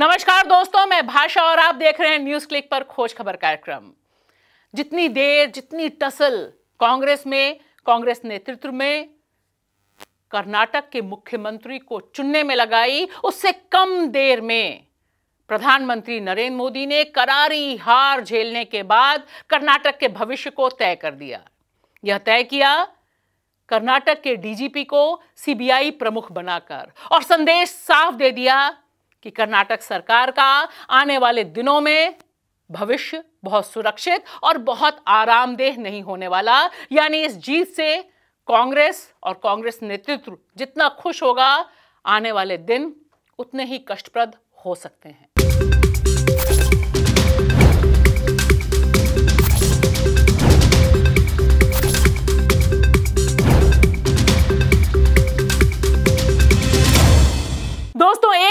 नमस्कार दोस्तों मैं भाषा और आप देख रहे हैं न्यूज क्लिक पर खोज खबर कार्यक्रम जितनी देर जितनी टसल कांग्रेस में कांग्रेस नेतृत्व में कर्नाटक के मुख्यमंत्री को चुनने में लगाई उससे कम देर में प्रधानमंत्री नरेंद्र मोदी ने करारी हार झेलने के बाद कर्नाटक के भविष्य को तय कर दिया यह तय किया कर्नाटक के डीजीपी को सीबीआई प्रमुख बनाकर और संदेश साफ दे दिया कि कर्नाटक सरकार का आने वाले दिनों में भविष्य बहुत सुरक्षित और बहुत आरामदेह नहीं होने वाला यानी इस जीत से कांग्रेस और कांग्रेस नेतृत्व जितना खुश होगा आने वाले दिन उतने ही कष्टप्रद हो सकते हैं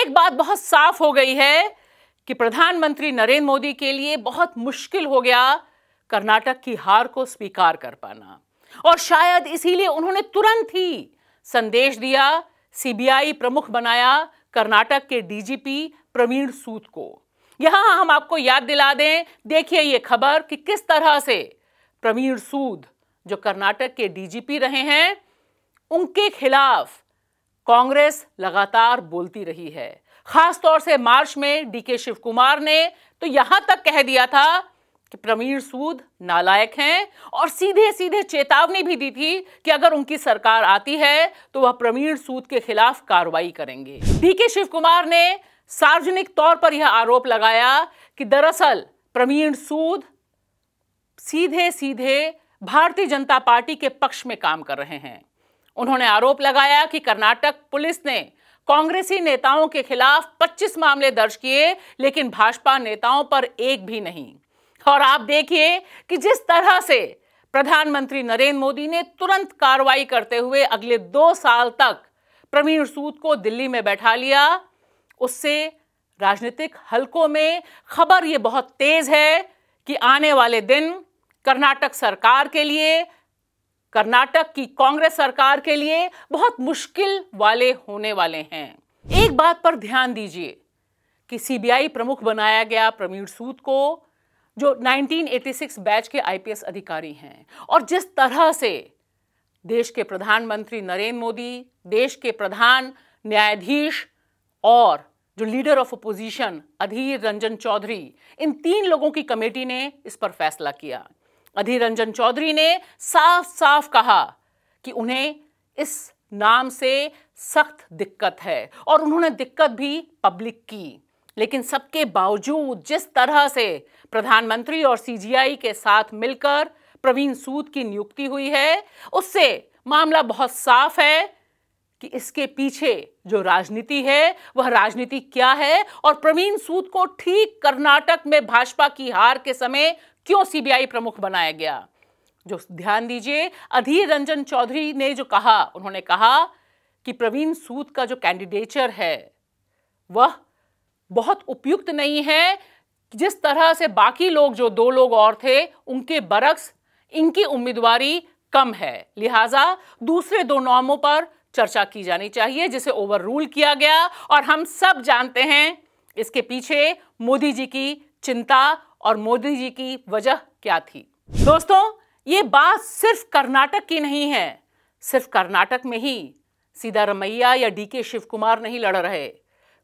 एक बात बहुत साफ हो गई है कि प्रधानमंत्री नरेंद्र मोदी के लिए बहुत मुश्किल हो गया कर्नाटक की हार को स्वीकार कर पाना और शायद इसीलिए उन्होंने तुरंत ही संदेश दिया सीबीआई प्रमुख बनाया कर्नाटक के डीजीपी प्रवीण सूद को यहां हम आपको याद दिला दें देखिए यह खबर कि किस तरह से प्रवीण सूद जो कर्नाटक के डीजीपी रहे हैं उनके खिलाफ कांग्रेस लगातार बोलती रही है खास तौर से मार्च में डीके शिव कुमार ने तो यहां तक कह दिया था कि प्रवीण सूद नालायक हैं और सीधे सीधे चेतावनी भी दी थी कि अगर उनकी सरकार आती है तो वह प्रवीण सूद के खिलाफ कार्रवाई करेंगे डीके शिव कुमार ने सार्वजनिक तौर पर यह आरोप लगाया कि दरअसल प्रवीण सूद सीधे सीधे भारतीय जनता पार्टी के पक्ष में काम कर रहे हैं उन्होंने आरोप लगाया कि कर्नाटक पुलिस ने कांग्रेसी नेताओं के खिलाफ 25 मामले दर्ज किए लेकिन भाजपा नेताओं पर एक भी नहीं और आप देखिए कि जिस तरह से प्रधानमंत्री नरेंद्र मोदी ने तुरंत कार्रवाई करते हुए अगले दो साल तक प्रवीण सूद को दिल्ली में बैठा लिया उससे राजनीतिक हलकों में खबर ये बहुत तेज है कि आने वाले दिन कर्नाटक सरकार के लिए कर्नाटक की कांग्रेस सरकार के लिए बहुत मुश्किल वाले होने वाले हैं एक बात पर ध्यान दीजिए कि सीबीआई प्रमुख बनाया गया प्रवीण सूद को जो 1986 बैच के आईपीएस अधिकारी हैं और जिस तरह से देश के प्रधानमंत्री नरेंद्र मोदी देश के प्रधान न्यायाधीश और जो leader of opposition Adhir Ranjan Chowdhury इन तीन लोगों की कमेटी ने इस पर फैसला किया अधीर रंजन चौधरी ने साफ साफ कहा कि उन्हें इस नाम से सख्त दिक्कत है और उन्होंने दिक्कत भी पब्लिक की लेकिन सबके बावजूद जिस तरह से प्रधानमंत्री और सीजीआई के साथ मिलकर प्रवीण सूद की नियुक्ति हुई है उससे मामला बहुत साफ है कि इसके पीछे जो राजनीति है वह राजनीति क्या है और प्रवीण सूद को ठीक कर्नाटक में भाजपा की हार के समय क्यों सीबीआई प्रमुख बनाया गया जो ध्यान दीजिए अधीर रंजन चौधरी ने जो कहा उन्होंने कहा कि प्रवीण सूद का जो कैंडिडेचर है वह बहुत उपयुक्त नहीं है जिस तरह से बाकी लोग जो दो लोग और थे उनके बरक्स इनकी उम्मीदवारी कम है लिहाजा दूसरे दो नामों पर चर्चा की जानी चाहिए जिसे ओवर रूल किया गया और हम सब जानते हैं इसके पीछे मोदी जी की चिंता और मोदी जी की वजह क्या थी दोस्तों ये बात सिर्फ कर्नाटक की नहीं है सिर्फ कर्नाटक में ही सीधारमैया या डी के शिव कुमार नहीं लड़ रहे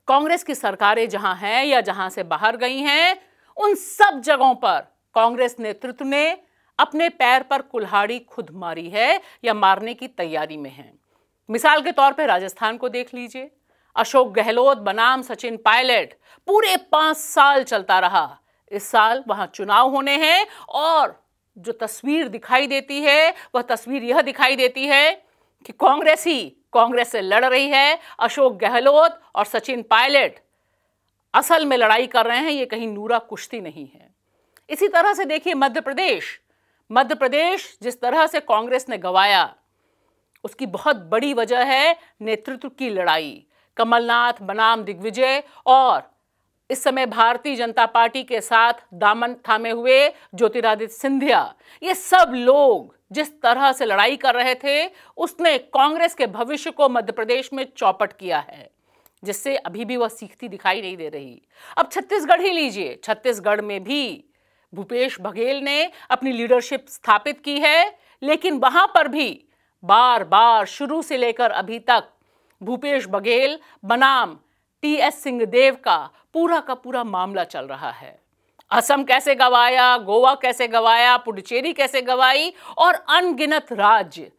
कांग्रेस की सरकारें जहां हैं या जहां से बाहर गई हैं उन सब जगहों पर कांग्रेस नेतृत्व ने अपने पैर पर कुल्हाड़ी खुद मारी है या मारने की तैयारी में है मिसाल के तौर पर राजस्थान को देख लीजिए अशोक गहलोत बनाम सचिन पायलट पूरे पांच साल चलता रहा इस साल वहां चुनाव होने हैं और जो तस्वीर दिखाई देती है वह तस्वीर यह दिखाई देती है कि कांग्रेस ही कांग्रेस से लड़ रही है अशोक गहलोत और सचिन पायलट असल में लड़ाई कर रहे हैं ये कहीं नूरा कुश्ती नहीं है इसी तरह से देखिए मध्य प्रदेश मध्य प्रदेश जिस तरह से कांग्रेस ने गवाया उसकी बहुत बड़ी वजह है नेतृत्व की लड़ाई कमलनाथ बनाम दिग्विजय और इस समय भारतीय जनता पार्टी के साथ दामन थामे हुए ज्योतिरादित्य सिंधिया ये सब लोग जिस तरह से लड़ाई कर रहे थे उसने कांग्रेस के भविष्य को मध्य प्रदेश में चौपट किया है जिससे अभी भी वह सीखती दिखाई नहीं दे रही अब छत्तीसगढ़ ही लीजिए छत्तीसगढ़ में भी भूपेश बघेल ने अपनी लीडरशिप स्थापित की है लेकिन वहां पर भी बार बार शुरू से लेकर अभी तक भूपेश बघेल बनाम टी एस सिंहदेव का पूरा का पूरा मामला चल रहा है असम कैसे गवाया गोवा कैसे गवाया पुडुचेरी कैसे गवाई और अनगिनत राज्य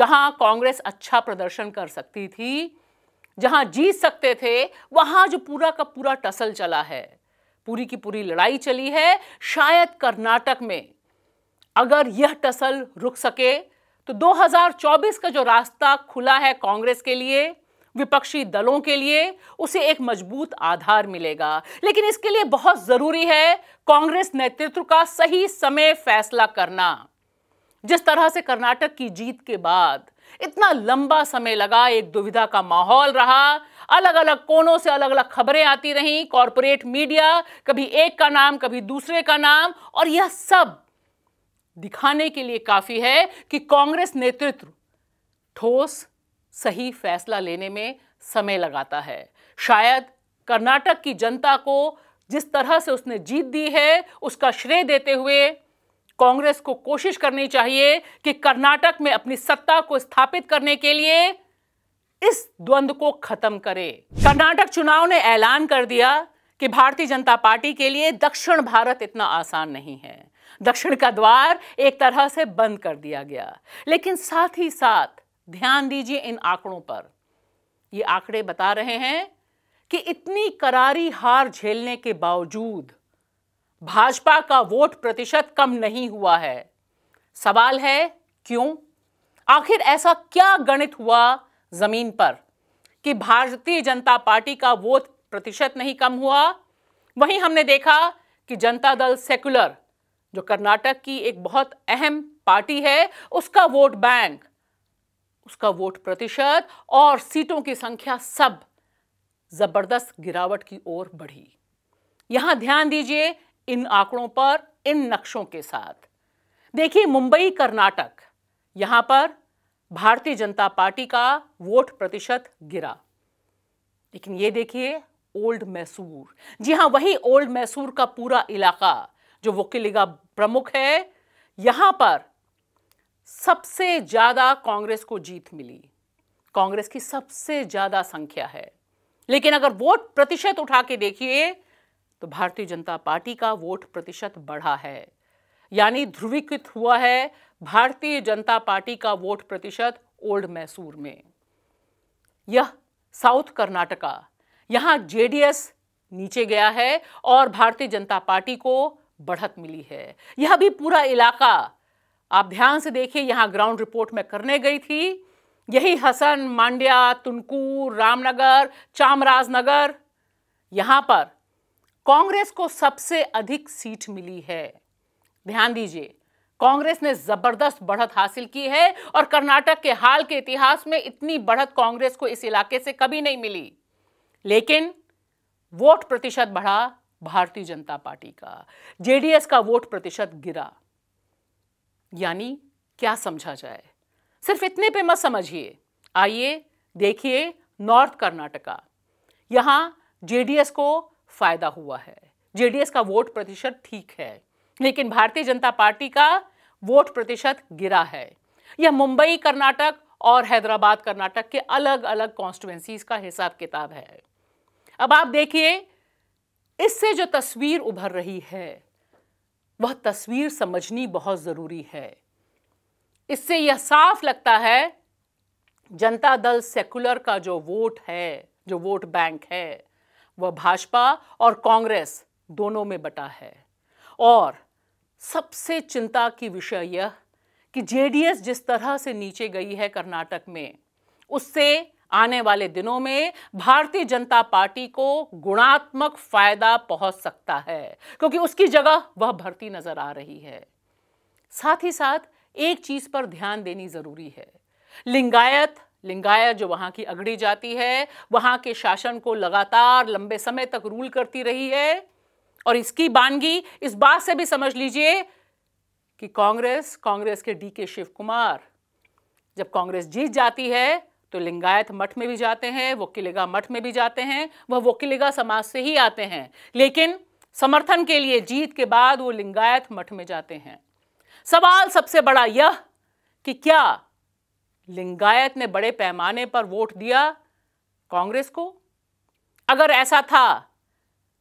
जहां कांग्रेस अच्छा प्रदर्शन कर सकती थी जहां जीत सकते थे वहां जो पूरा का पूरा टसल चला है पूरी की पूरी लड़ाई चली है शायद कर्नाटक में अगर यह टसल रुक सके तो 2024 का जो रास्ता खुला है कांग्रेस के लिए विपक्षी दलों के लिए उसे एक मजबूत आधार मिलेगा लेकिन इसके लिए बहुत ज़रूरी है कांग्रेस नेतृत्व का सही समय फैसला करना जिस तरह से कर्नाटक की जीत के बाद इतना लंबा समय लगा एक दुविधा का माहौल रहा अलग अलग कोनों से अलग अलग खबरें आती रहीं कॉरपोरेट मीडिया कभी एक का नाम कभी दूसरे का नाम और यह सब दिखाने के लिए काफी है कि कांग्रेस नेतृत्व ठोस सही फैसला लेने में समय लगाता है शायद कर्नाटक की जनता को जिस तरह से उसने जीत दी है उसका श्रेय देते हुए कांग्रेस को कोशिश करनी चाहिए कि कर्नाटक में अपनी सत्ता को स्थापित करने के लिए इस द्वंद को खत्म करे कर्नाटक चुनाव ने ऐलान कर दिया कि भारतीय जनता पार्टी के लिए दक्षिण भारत इतना आसान नहीं है दक्षिण का द्वार एक तरह से बंद कर दिया गया लेकिन साथ ही साथ ध्यान दीजिए इन आंकड़ों पर ये आंकड़े बता रहे हैं कि इतनी करारी हार झेलने के बावजूद भाजपा का वोट प्रतिशत कम नहीं हुआ है सवाल है क्यों आखिर ऐसा क्या गणित हुआ जमीन पर कि भारतीय जनता पार्टी का वोट प्रतिशत नहीं कम हुआ वहीं हमने देखा कि जनता दल सेक्युलर जो कर्नाटक की एक बहुत अहम पार्टी है उसका वोट बैंक उसका वोट प्रतिशत और सीटों की संख्या सब जबरदस्त गिरावट की ओर बढ़ी यहां ध्यान दीजिए इन आंकड़ों पर इन नक्शों के साथ देखिए मुंबई कर्नाटक यहां पर भारतीय जनता पार्टी का वोट प्रतिशत गिरा लेकिन ये देखिए ओल्ड मैसूर जी हाँ वही ओल्ड मैसूर का पूरा इलाका जो वकीलिगा प्रमुख है यहां पर सबसे ज़्यादा कांग्रेस को जीत मिली कांग्रेस की सबसे ज़्यादा संख्या है लेकिन अगर वोट प्रतिशत उठा के देखिए तो भारतीय जनता पार्टी का वोट प्रतिशत बढ़ा है यानी ध्रुवीकृत हुआ है भारतीय जनता पार्टी का वोट प्रतिशत ओल्ड मैसूर में यह साउथ कर्नाटका यहां जेडीएस नीचे गया है और भारतीय जनता पार्टी को बढ़त मिली है यह भी पूरा इलाका आप ध्यान से देखिए यहाँ ग्राउंड रिपोर्ट में करने गई थी यही हसन मांड्या तुनकूर रामनगर चामराजनगर यहाँ पर कांग्रेस को सबसे अधिक सीट मिली है ध्यान दीजिए कांग्रेस ने जबरदस्त बढ़त हासिल की है और कर्नाटक के हाल के इतिहास में इतनी बढ़त कांग्रेस को इस इलाके से कभी नहीं मिली लेकिन वोट प्रतिशत बढ़ा भारतीय जनता पार्टी का जेडीएस का वोट प्रतिशत गिरा यानी क्या समझा जाए सिर्फ इतने पे मत समझिए आइए देखिए नॉर्थ कर्नाटका यहाँ जेडीएस को फायदा हुआ है जेडीएस का वोट प्रतिशत ठीक है लेकिन भारतीय जनता पार्टी का वोट प्रतिशत गिरा है यह मुंबई कर्नाटक और हैदराबाद कर्नाटक के अलग अलग कॉन्स्टिट्युएंसीज का हिसाब किताब है अब आप देखिए इससे जो तस्वीर उभर रही है वह तस्वीर समझनी बहुत ज़रूरी है इससे यह साफ लगता है जनता दल सेकुलर का जो वोट है जो वोट बैंक है वह भाजपा और कांग्रेस दोनों में बटा है और सबसे चिंता की विषय यह कि जेडीएस जिस तरह से नीचे गई है कर्नाटक में उससे आने वाले दिनों में भारतीय जनता पार्टी को गुणात्मक फायदा पहुंच सकता है क्योंकि उसकी जगह वह भर्ती नजर आ रही है साथ ही साथ एक चीज पर ध्यान देनी जरूरी है लिंगायत लिंगायत जो वहां की अगड़ी जाती है वहां के शासन को लगातार लंबे समय तक रूल करती रही है और इसकी बानगी इस बात से भी समझ लीजिए कि कांग्रेस कांग्रेस के डी के शिव कुमार जब कांग्रेस जीत जाती है तो लिंगायत मठ में भी जाते हैं किलेगा मठ में भी जाते हैं वह किलेगा समाज से ही आते हैं लेकिन समर्थन के लिए जीत के बाद वो लिंगायत मठ में जाते हैं सवाल सबसे बड़ा यह कि क्या लिंगायत ने बड़े पैमाने पर वोट दिया कांग्रेस को अगर ऐसा था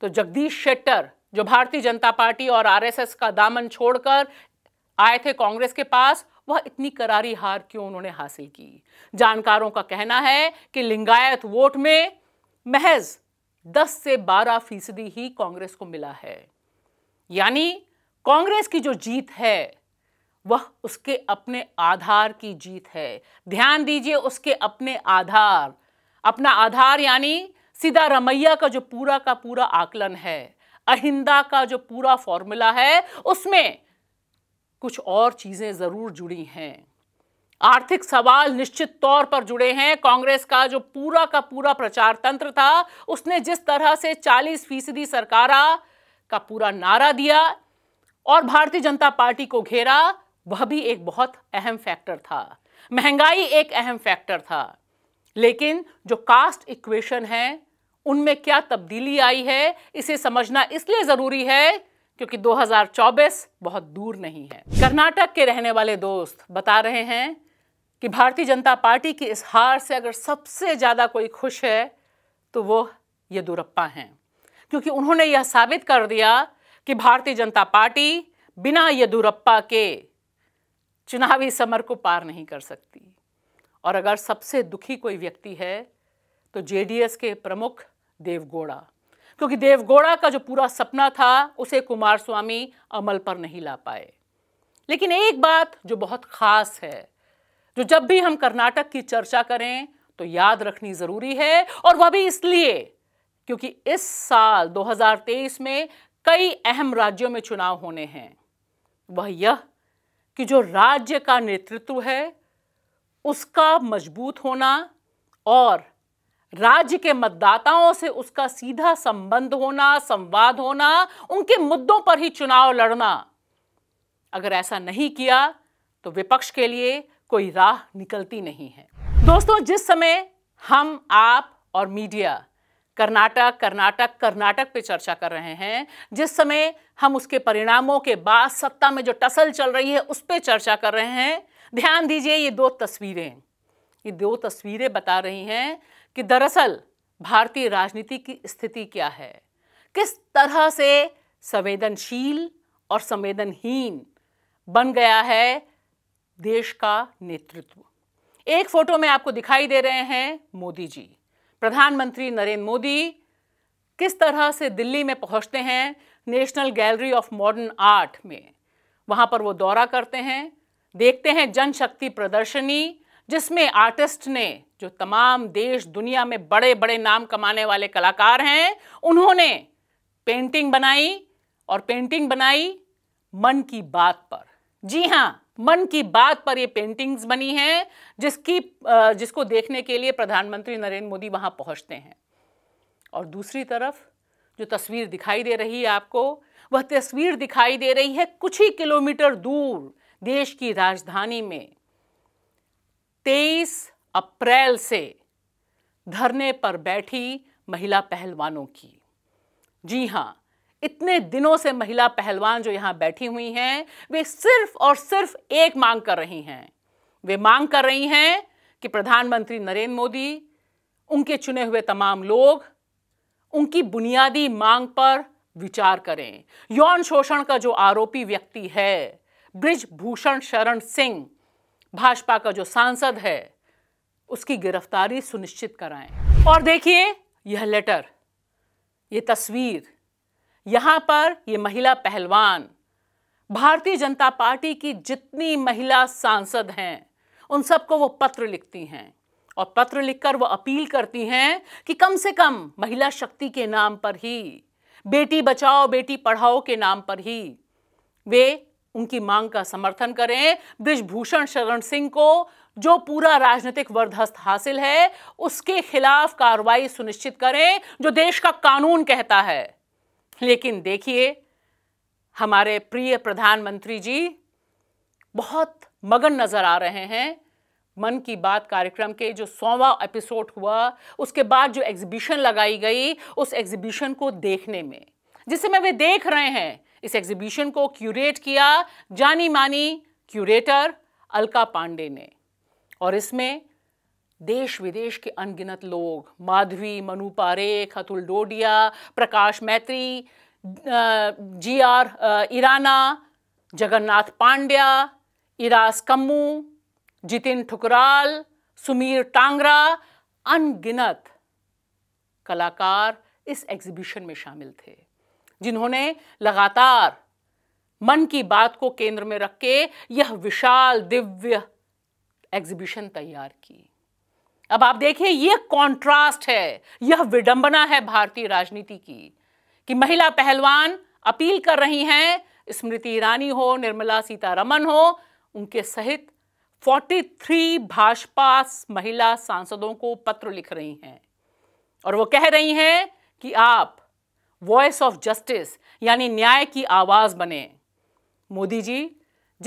तो जगदीश शेट्टर जो भारतीय जनता पार्टी और आरएसएस का दामन छोड़कर आए थे कांग्रेस के पास वह इतनी करारी हार क्यों उन्होंने हासिल की जानकारों का कहना है कि लिंगायत वोट में महज 10 से 12 फीसदी ही कांग्रेस को मिला है यानी कांग्रेस की जो जीत है वह उसके अपने आधार की जीत है ध्यान दीजिए उसके अपने आधार अपना आधार यानी सीधा रमैया का जो पूरा का पूरा आकलन है अहिंदा का जो पूरा फॉर्मूला है उसमें कुछ और चीज़ें ज़रूर जुड़ी हैं आर्थिक सवाल निश्चित तौर पर जुड़े हैं कांग्रेस का जो पूरा का पूरा प्रचार तंत्र था उसने जिस तरह से 40 फीसदी सरकारा का पूरा नारा दिया और भारतीय जनता पार्टी को घेरा वह भी एक बहुत अहम फैक्टर था महंगाई एक अहम फैक्टर था लेकिन जो कास्ट इक्वेशन है उनमें क्या तब्दीली आई है इसे समझना इसलिए ज़रूरी है क्योंकि 2024 बहुत दूर नहीं है कर्नाटक के रहने वाले दोस्त बता रहे हैं कि भारतीय जनता पार्टी की इस हार से अगर सबसे ज़्यादा कोई खुश है तो वो येदुरप्पा हैं क्योंकि उन्होंने यह साबित कर दिया कि भारतीय जनता पार्टी बिना येदुरप्पा के चुनावी समर को पार नहीं कर सकती और अगर सबसे दुखी कोई व्यक्ति है तो जेडीएस के प्रमुख देवगोड़ा क्योंकि देवगौड़ा का जो पूरा सपना था उसे कुमार स्वामी अमल पर नहीं ला पाए लेकिन एक बात जो बहुत ख़ास है जो जब भी हम कर्नाटक की चर्चा करें तो याद रखनी ज़रूरी है और वह भी इसलिए क्योंकि इस साल 2023 में कई अहम राज्यों में चुनाव होने हैं वह यह कि जो राज्य का नेतृत्व है उसका मजबूत होना और राज्य के मतदाताओं से उसका सीधा संबंध होना संवाद होना उनके मुद्दों पर ही चुनाव लड़ना अगर ऐसा नहीं किया तो विपक्ष के लिए कोई राह निकलती नहीं है दोस्तों जिस समय हम आप और मीडिया कर्नाटक कर्नाटक कर्नाटक पे चर्चा कर रहे हैं जिस समय हम उसके परिणामों के बाद सत्ता में जो टसल चल रही है उस पर चर्चा कर रहे हैं ध्यान दीजिए ये दो तस्वीरें ये दो तस्वीरें बता रही हैं कि दरअसल भारतीय राजनीति की स्थिति क्या है किस तरह से संवेदनशील और संवेदनहीन बन गया है देश का नेतृत्व एक फोटो में आपको दिखाई दे रहे हैं मोदी जी प्रधानमंत्री नरेंद्र मोदी किस तरह से दिल्ली में पहुंचते हैं National Gallery of Modern Art में वहां पर वो दौरा करते हैं देखते हैं जनशक्ति प्रदर्शनी जिसमें आर्टिस्ट ने जो तमाम देश दुनिया में बड़े बड़े नाम कमाने वाले कलाकार हैं उन्होंने पेंटिंग बनाई और पेंटिंग बनाई मन की बात पर जी हाँ मन की बात पर ये पेंटिंग्स बनी हैं जिसकी जिसको देखने के लिए प्रधानमंत्री नरेंद्र मोदी वहाँ पहुँचते हैं और दूसरी तरफ जो तस्वीर दिखाई दे रही है आपको वह तस्वीर दिखाई दे रही है कुछ ही किलोमीटर दूर देश की राजधानी में तेईस अप्रैल से धरने पर बैठी महिला पहलवानों की जी हां इतने दिनों से महिला पहलवान जो यहां बैठी हुई हैं वे सिर्फ और सिर्फ एक मांग कर रही हैं वे मांग कर रही हैं कि प्रधानमंत्री नरेंद्र मोदी उनके चुने हुए तमाम लोग उनकी बुनियादी मांग पर विचार करें यौन शोषण का जो आरोपी व्यक्ति है ब्रिज भूषण शरण सिंह भाजपा का जो सांसद है उसकी गिरफ्तारी सुनिश्चित कराएं और देखिए यह लेटर ये तस्वीर यहां पर यह महिला पहलवान भारतीय जनता पार्टी की जितनी महिला सांसद हैं उन सबको वो पत्र लिखती हैं और पत्र लिखकर वो अपील करती हैं कि कम से कम महिला शक्ति के नाम पर ही बेटी बचाओ बेटी पढ़ाओ के नाम पर ही वे उनकी मांग का समर्थन करें ब्रिजभूषण शरण सिंह को जो पूरा राजनीतिक वर्धस्त हासिल है उसके खिलाफ कार्रवाई सुनिश्चित करें जो देश का कानून कहता है लेकिन देखिए हमारे प्रिय प्रधानमंत्री जी बहुत मगन नज़र आ रहे हैं मन की बात कार्यक्रम के जो सौवा एपिसोड हुआ उसके बाद जो एग्जीबिशन लगाई गई उस एग्जीबिशन को देखने में जिसे मैं वे देख रहे हैं इस एग्जीबिशन को क्यूरेट किया जानी मानी क्यूरेटर अलका पांडे ने और इसमें देश विदेश के अनगिनत लोग माधवी मनु पारेख अतुल डोडिया प्रकाश मैत्री जी आर इराना जगन्नाथ पांड्या इरास कम्मू जितिन ठुकराल सुमीर टांगरा अनगिनत कलाकार इस एग्जीबिशन में शामिल थे जिन्होंने लगातार मन की बात को केंद्र में रख के यह विशाल दिव्य एग्जीबिशन तैयार की अब आप देखिए यह कॉन्ट्रास्ट है यह विडंबना है भारतीय राजनीति की कि महिला पहलवान अपील कर रही हैं स्मृति ईरानी हो निर्मला सीतारमन हो उनके सहित 43 भाजपा महिला सांसदों को पत्र लिख रही हैं और वो कह रही हैं कि आप वॉइस ऑफ जस्टिस यानी न्याय की आवाज़ बने मोदी जी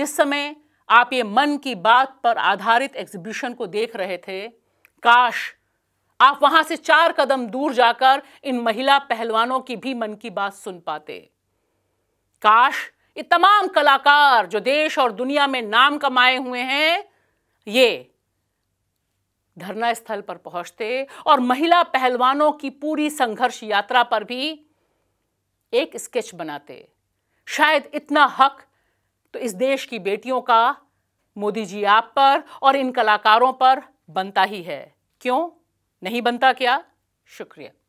जिस समय आप ये मन की बात पर आधारित एग्जीबिशन को देख रहे थे काश आप वहां से चार कदम दूर जाकर इन महिला पहलवानों की भी मन की बात सुन पाते काश ये तमाम कलाकार जो देश और दुनिया में नाम कमाए हुए हैं ये धरना स्थल पर पहुंचते और महिला पहलवानों की पूरी संघर्ष यात्रा पर भी एक स्केच बनाते शायद इतना हक तो इस देश की बेटियों का मोदी जी आप पर और इन कलाकारों पर बनता ही है क्यों नहीं बनता क्या शुक्रिया